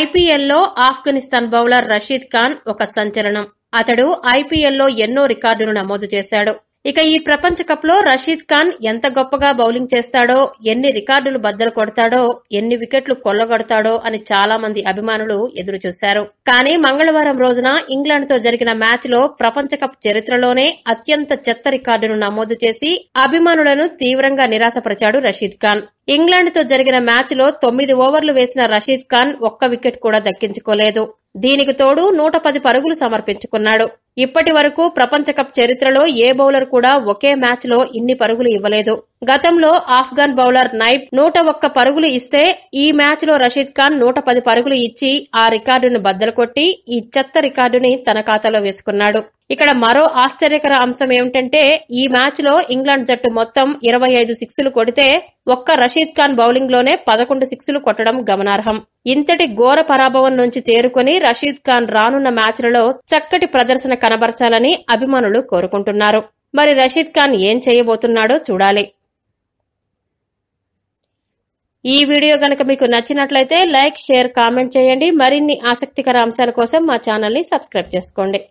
ఐపీఎల్లో ఆఫ్ఘనిస్తాన్ బౌలర్ రషీద్ ఖాన్ ఒక సంచలనం అతడు ఐపీఎల్లో ఎన్నో రికార్డులు నమోదు చేశాడు ఇక ఈ ప్రపంచ కప్లో రషీద్ ఖాన్ ఎంత గొప్పగా బౌలింగ్ చేస్తాడో ఎన్ని రికార్డులు బద్దలు కొడతాడో ఎన్ని వికెట్లు కొల్లగొడతాడో అని చాలా మంది అభిమానులు ఎదురు చూశారు కానీ మంగళవారం రోజున ఇంగ్లాండ్ తో జరిగిన మ్యాచ్ లో ప్రపంచ కప్ చరిత్రలోనే అత్యంత చెత్త రికార్డును నమోదు చేసి అభిమానులను తీవ్రంగా నిరాశపరిచాడు రషీద్ ఖాన్ ఇంగ్లాండ్ తో జరిగిన మ్యాచ్ లో తొమ్మిది ఓవర్లు వేసిన రషీద్ ఖాన్ ఒక్క వికెట్ కూడా దక్కించుకోలేదు దీనికి తోడు నూట పది పరుగులు సమర్పించుకున్నాడు ఇప్పటి వరకు ప్రపంచకప్ చరిత్రలో ఏ బౌలర్ కూడా ఒకే మ్యాచ్లో ఇన్ని పరుగులు ఇవ్వలేదు గతంలో ఆఫ్ఘన్ బౌలర్ నైప్ నూట ఒక్క పరుగులు ఇస్తే ఈ మ్యాచ్లో రషీద్ ఖాన్ నూట పది పరుగులు ఇచ్చి ఆ రికార్డును బద్దలు కొట్టి ఈ చెత్త రికార్డుని తన ఖాతాలో వేసుకున్నాడు ఇక్కడ మరో ఆశ్చర్యకర అంశం ఏమిటంటే ఈ మ్యాచ్ లో ఇంగ్లాండ్ జట్టు మొత్తం ఇరవై ఐదు సిక్సులు కొడితే ఒక్క రషీద్ ఖాన్ బౌలింగ్ లోనే పదకొండు సిక్స్లు కొట్టడం గమనార్హం ఇంతటి ఘోర పరాభవం నుంచి తేరుకొని రషీద్ ఖాన్ రానున్న మ్యాచ్లలో చక్కటి ప్రదర్శన కనబరచాలని అభిమానులు కోరుకుంటున్నారు మరి రషీద్ ఖాన్ ఏం చేయబోతున్నాడో చూడాలి ఈ వీడియో గనక మీకు నచ్చినట్లయితే లైక్ షేర్ కామెంట్ చేయండి మరిన్ని ఆసక్తికర అంశాల కోసం మా ఛానల్ని సబ్స్క్రైబ్ చేసుకోండి